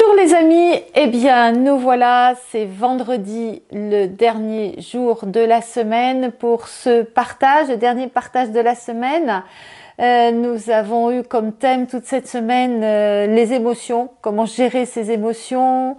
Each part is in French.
Bonjour les amis, et eh bien nous voilà, c'est vendredi le dernier jour de la semaine pour ce partage, le dernier partage de la semaine. Euh, nous avons eu comme thème toute cette semaine euh, les émotions, comment gérer ces émotions,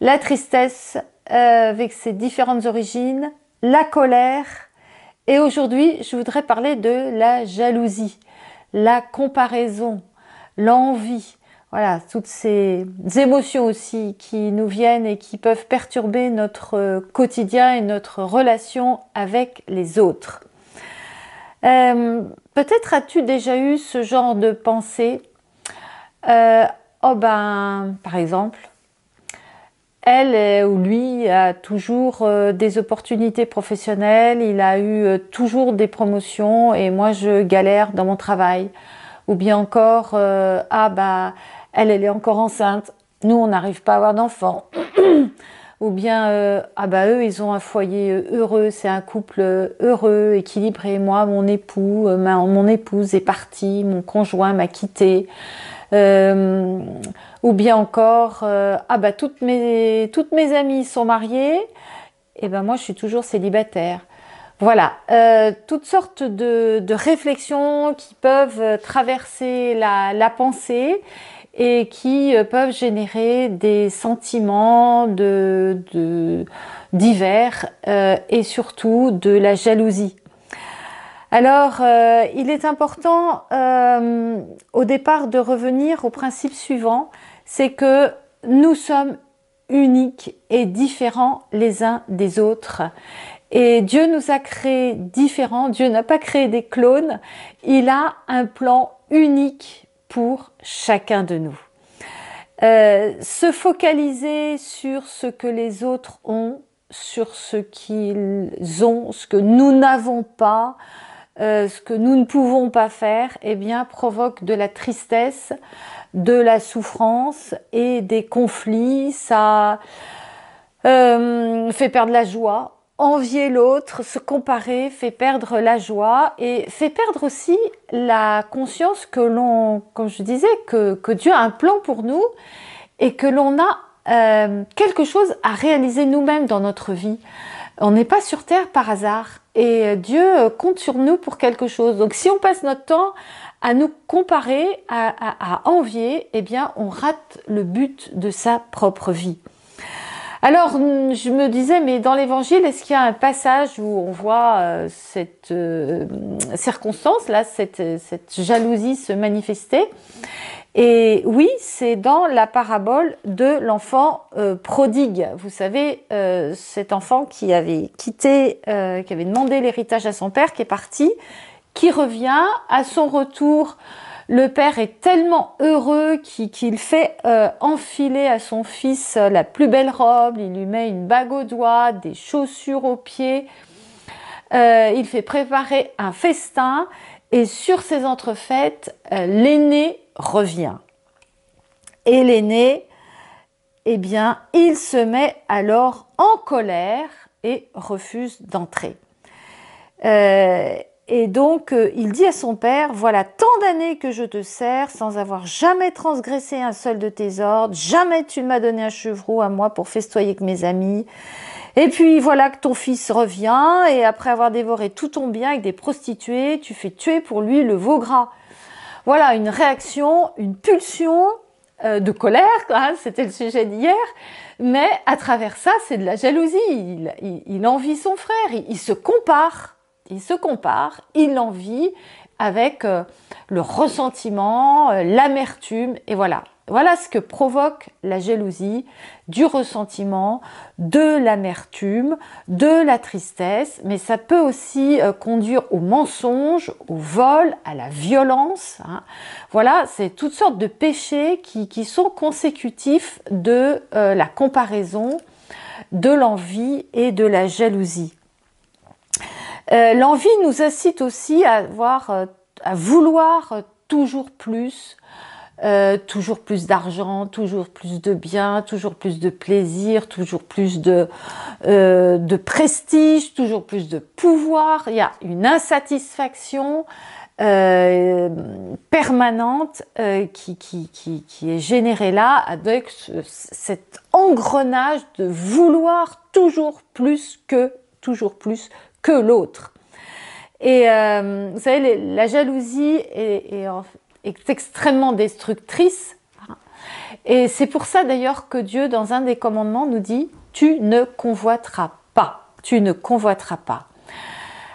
la tristesse euh, avec ses différentes origines, la colère et aujourd'hui je voudrais parler de la jalousie, la comparaison, l'envie voilà, toutes ces émotions aussi qui nous viennent et qui peuvent perturber notre euh, quotidien et notre relation avec les autres. Euh, peut-être as-tu déjà eu ce genre de pensée euh, Oh ben, par exemple, elle ou lui a toujours des opportunités professionnelles, il a eu toujours des promotions et moi je galère dans mon travail ou bien encore euh, ah bah elle elle est encore enceinte, nous on n'arrive pas à avoir d'enfants, ou bien euh, ah bah eux ils ont un foyer euh, heureux, c'est un couple heureux, équilibré, moi mon époux, mon épouse est partie, mon conjoint m'a quitté. ou bien encore ah bah toutes mes toutes mes amies sont mariées et eh ben moi je suis toujours célibataire voilà, euh, toutes sortes de, réflexions qui peuvent euh, traverser la, pensée et qui euh, peuvent générer des sentiments de, divers et surtout de la jalousie. Alors, il est important au départ de revenir au principe suivant, c'est que nous sommes uniques et différents les uns des autres et Dieu nous a créés différents, Dieu n'a pas créé des clones, il a un plan unique pour chacun de nous. Euh, se focaliser sur ce que les autres ont, sur ce qu'ils ont, ce que nous n'avons pas, euh, ce que nous ne pouvons pas faire, eh bien, provoque de la tristesse, de la souffrance et des conflits. Ça euh, fait perdre la joie envier l'autre, se comparer, fait perdre la joie et fait perdre aussi la conscience que l'on, comme je disais, que, Dieu a un plan pour nous et que l'on a euh, quelque chose à réaliser nous-mêmes dans notre vie. On n'est pas sur Terre par hasard et Dieu compte sur nous pour quelque chose. Donc si on passe notre temps à nous comparer, à, à envier, eh bien on rate le but de sa propre vie. Alors, mm, je me disais, mais dans l'évangile, est-ce qu'il y a un passage où on voit euh, cette euh, euh, circonstance, là, cette, jalousie se manifester Et oui, c'est dans la parabole de l'enfant prodigue. Vous savez, cet enfant qui avait quitté, qui avait demandé l'héritage à son père, qui est parti, qui revient à son retour le père est tellement heureux qu'il fait euh, enfiler à son fils euh, la plus belle robe, il lui met une bague au doigt, des chaussures aux pieds, euh, il fait préparer un festin et sur ces entrefaites, l'aîné revient. Et l'aîné, eh bien, il se met alors en colère et refuse d'entrer. Et donc, euh, il dit à son père, voilà tant d'années que je te sers sans avoir jamais transgressé un seul de tes ordres, jamais tu ne m'as donné un chevreau à moi pour festoyer avec mes amis. Et puis voilà que ton fils revient, et après avoir dévoré tout ton bien avec des prostituées, tu fais tuer pour lui le veau gras. Voilà une réaction, une pulsion euh, de colère, hein, c'était le sujet d'hier, mais à travers ça, c'est de la jalousie. Il, envie son frère, il se compare. Il se compare, il en avec euh, le ressentiment, euh, l'amertume, et voilà. Voilà ce que provoque la jalousie, du ressentiment, de l'amertume, de la tristesse, mais ça peut aussi euh, conduire au mensonge, au vol, à la violence. Hein. Voilà, c'est toutes sortes de péchés qui sont consécutifs de la comparaison, de l'envie et de la jalousie. Euh, l'envie nous incite aussi à, avoir, euh, à vouloir euh, toujours plus, toujours plus d'argent, toujours plus de biens, toujours plus de plaisir, toujours plus de, prestige, toujours plus de pouvoir. Il y a une insatisfaction permanente qui, est générée là avec cet engrenage de vouloir toujours plus que, toujours plus l'autre. Et euh, vous savez, la jalousie est, extrêmement destructrice. Et c'est pour ça d'ailleurs que Dieu, dans un des commandements, nous dit, tu ne convoiteras pas. Tu ne convoiteras pas.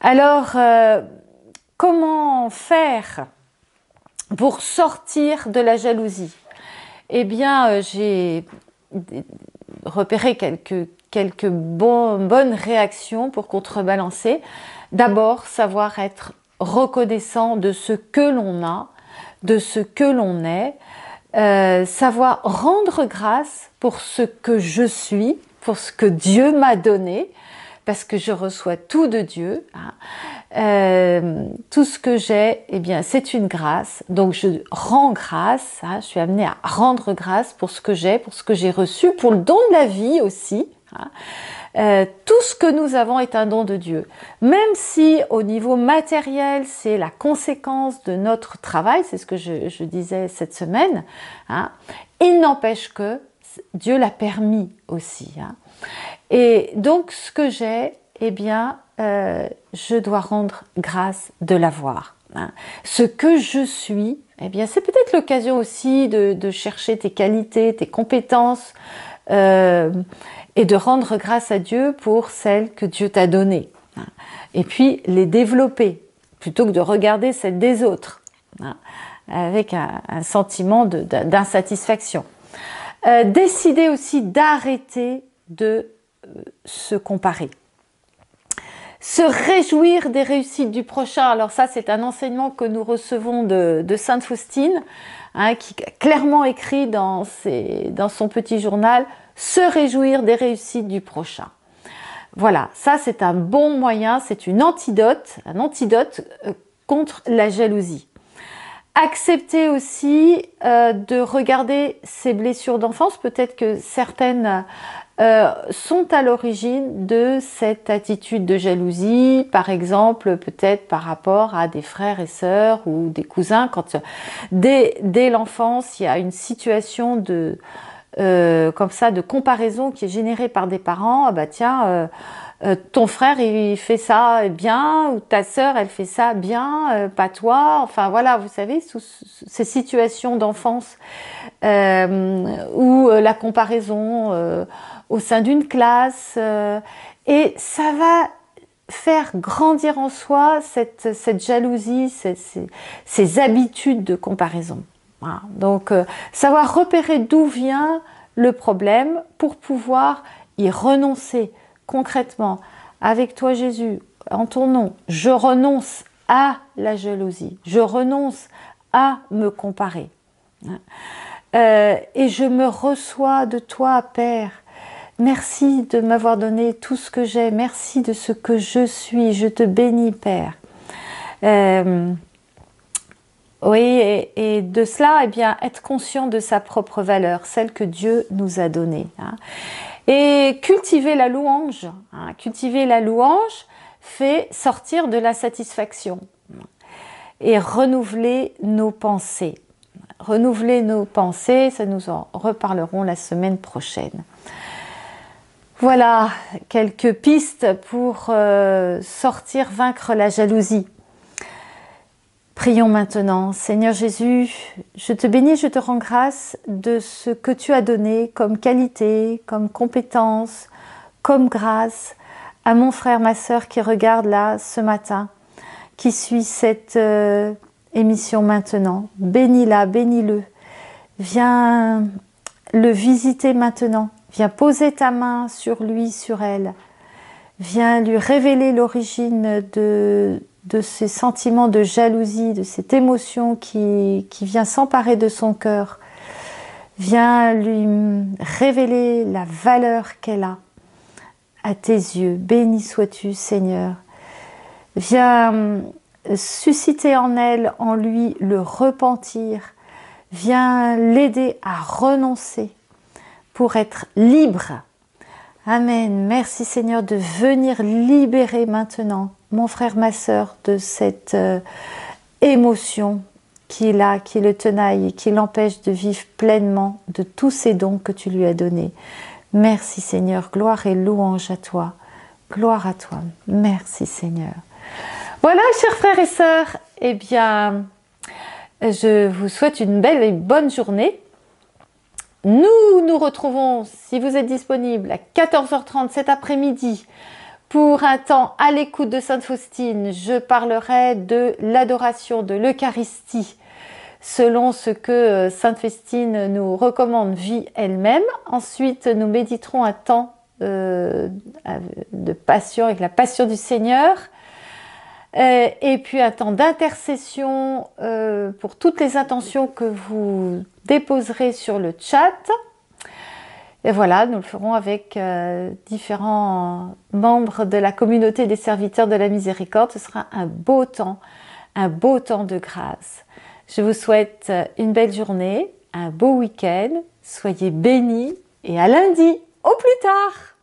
Alors, euh, comment faire pour sortir de la jalousie Eh bien, euh, j'ai repérer quelques, quelques bonnes réactions pour contrebalancer. D'abord, savoir être reconnaissant de ce que l'on a, de ce que l'on est, euh, savoir rendre grâce pour ce que je suis, pour ce que Dieu m'a donné, parce que je reçois tout de Dieu. Hein. Euh, tout ce que j'ai, eh bien, c'est une grâce. Donc, je rends grâce. Hein, je suis amenée à rendre grâce pour ce que j'ai, pour ce que j'ai reçu, pour le don de la vie aussi. Hein. Euh, tout ce que nous avons est un don de Dieu. Même si au niveau matériel, c'est la conséquence de notre travail, c'est ce que je, disais cette semaine, hein, il n'empêche que Dieu l'a permis aussi. Et donc, ce que j'ai, eh bien, euh, je dois rendre grâce de l'avoir. Hein. Ce que je suis, eh bien, c'est peut-être l'occasion aussi de, chercher tes qualités, tes compétences, euh, et de rendre grâce à Dieu pour celles que Dieu t'a données. Hein. Et puis les développer, plutôt que de regarder celles des autres, hein, avec un, sentiment d'insatisfaction. Euh, décider aussi d'arrêter de se comparer se réjouir des réussites du prochain. Alors ça, c'est un enseignement que nous recevons de, Sainte Faustine, hein, qui a clairement écrit dans, dans son petit journal, se réjouir des réussites du prochain. Voilà, ça c'est un bon moyen, c'est une antidote, un antidote euh, contre la jalousie. Accepter aussi euh, de regarder ses blessures d'enfance. Peut-être que certaines euh, sont à l'origine de cette attitude de jalousie, par exemple peut-être par rapport à des frères et sœurs ou des cousins. Quand dès, dès l'enfance, il y a une situation de euh, comme ça de comparaison qui est générée par des parents. Ah bah tiens, euh, euh, ton frère il fait ça bien ou ta sœur elle fait ça bien, pas toi. Enfin voilà, vous savez, ces situations d'enfance où la comparaison au sein d'une classe et ça va faire grandir en soi cette, jalousie, ces habitudes de comparaison. Hein. Donc, euh, savoir repérer d'où vient le problème pour pouvoir y renoncer concrètement. Avec toi Jésus, en ton nom, je renonce à la jalousie, je renonce à me comparer. Hein. Euh, et je me reçois de toi, Père. Merci de m'avoir donné tout ce que j'ai, merci de ce que je suis, je te bénis, Père. Euh, oui, et, de cela, eh bien, être conscient de sa propre valeur, celle que Dieu nous a donnée. Hein. Et cultiver la louange. Hein, cultiver la louange fait sortir de la satisfaction et renouveler nos pensées. Renouveler nos pensées, ça nous en reparlerons la semaine prochaine. Voilà quelques pistes pour euh, sortir, vaincre la jalousie. Prions maintenant. Seigneur Jésus, je te bénis, je te rends grâce de ce que tu as donné comme qualité, comme compétence, comme grâce à mon frère, ma sœur qui regarde là ce matin, qui suit cette euh, émission maintenant. Bénis-la, bénis-le. Viens le visiter maintenant. Viens poser ta main sur lui, sur elle. Viens lui révéler l'origine de de ces sentiments de jalousie, de cette émotion qui, vient s'emparer de son cœur, vient lui révéler la valeur qu'elle a à tes yeux. Béni sois-tu Seigneur. Viens euh, susciter en elle, en lui, le repentir. Viens l'aider à renoncer pour être libre. Amen. Merci Seigneur de venir libérer maintenant mon frère, ma soeur, de cette euh, émotion qu'il a, qui le tenaille et qui l'empêche de vivre pleinement de tous ces dons que tu lui as donnés. Merci Seigneur, gloire et louange à toi. Gloire à toi. Merci Seigneur. Voilà, chers frères et sœurs, eh bien, je vous souhaite une belle et bonne journée. Nous nous retrouvons, si vous êtes disponible, à 14h30 cet après-midi pour un temps à l'écoute de Sainte Faustine, je parlerai de l'adoration de l'Eucharistie selon ce que euh, Sainte Faustine nous recommande, vie elle-même. Ensuite, nous méditerons un temps euh, de passion avec la passion du Seigneur. Euh, et puis un temps d'intercession pour toutes les intentions que vous déposerez sur le chat. Et voilà, nous le ferons avec euh, différents membres de la communauté des serviteurs de la miséricorde. Ce sera un beau temps, un beau temps de grâce. Je vous souhaite euh, une belle journée, un beau week-end. Soyez bénis et à lundi, au plus tard